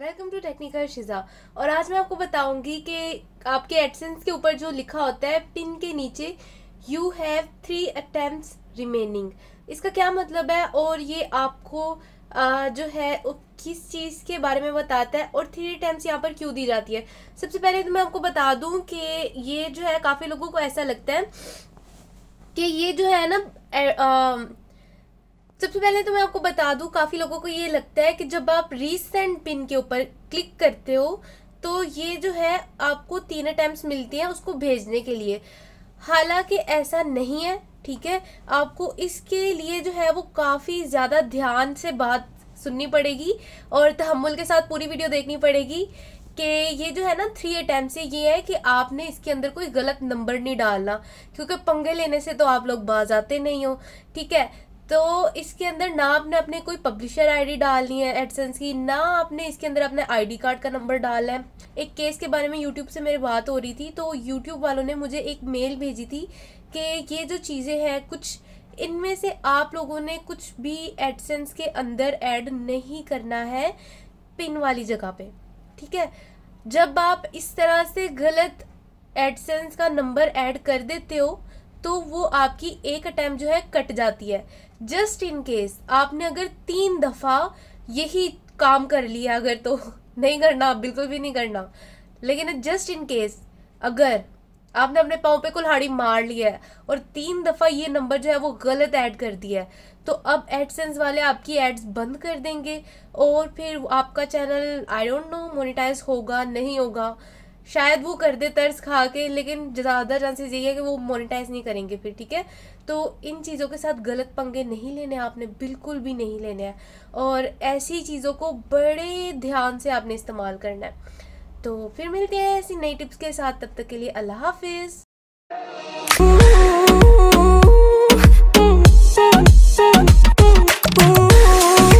welcome to technical शिजा और आज मैं आपको बताऊंगी कि आपके एडसेंस के ऊपर जो लिखा होता है पिन के नीचे you have three attempt remaining इसका क्या मतलब है और ये आपको आ, जो है किस चीज़ के बारे में बताता है और थ्री अटैम्प्स यहाँ पर क्यों दी जाती है सबसे पहले तो मैं आपको बता दूँ कि ये जो है काफ़ी लोगों को ऐसा लगता है कि ये जो है ना सबसे पहले तो मैं आपको बता दूं काफ़ी लोगों को ये लगता है कि जब आप रीसेंट पिन के ऊपर क्लिक करते हो तो ये जो है आपको तीन अटैम्प्ट मिलती हैं उसको भेजने के लिए हालांकि ऐसा नहीं है ठीक है आपको इसके लिए जो है वो काफ़ी ज़्यादा ध्यान से बात सुननी पड़ेगी और तहमुल के साथ पूरी वीडियो देखनी पड़ेगी कि ये जो है ना थ्री अटैम्प्ट से ये है कि आपने इसके अंदर कोई गलत नंबर नहीं डालना क्योंकि पंगे लेने से तो आप लोग बाज आते नहीं हो ठीक है तो इसके अंदर ना आपने अपने कोई पब्लिशर आईडी डालनी है एडसेंस की ना आपने इसके अंदर अपने आईडी कार्ड का नंबर डालना है एक केस के बारे में यूट्यूब से मेरी बात हो रही थी तो यूट्यूब वालों ने मुझे एक मेल भेजी थी कि ये जो चीज़ें हैं कुछ इनमें से आप लोगों ने कुछ भी एडसेंस के अंदर ऐड नहीं करना है पिन वाली जगह पे ठीक है जब आप इस तरह से गलत एडसेंस का नंबर ऐड कर देते हो तो वो आपकी एक अटैम्प जो है कट जाती है जस्ट इन केस आपने अगर तीन दफ़ा यही काम कर लिया अगर तो नहीं करना बिल्कुल भी नहीं करना लेकिन जस्ट इन केस अगर आपने अपने पाँव पे कुल्हाड़ी मार लिया है और तीन दफ़ा ये नंबर जो है वो गलत ऐड कर दिया है तो अब एडसेंस वाले आपकी एड्स बंद कर देंगे और फिर आपका channel I don't know monetize होगा नहीं होगा शायद वो कर दे तर्स खा के लेकिन ज़्यादा चांसेस यही है कि वो मोनिटाइज नहीं करेंगे फिर ठीक है तो इन चीज़ों के साथ गलत पंगे नहीं लेने हैं आपने बिल्कुल भी नहीं लेने हैं और ऐसी चीज़ों को बड़े ध्यान से आपने इस्तेमाल करना है तो फिर मिलते हैं ऐसी नई टिप्स के साथ तब तक के लिए अल्लाह हाफिज़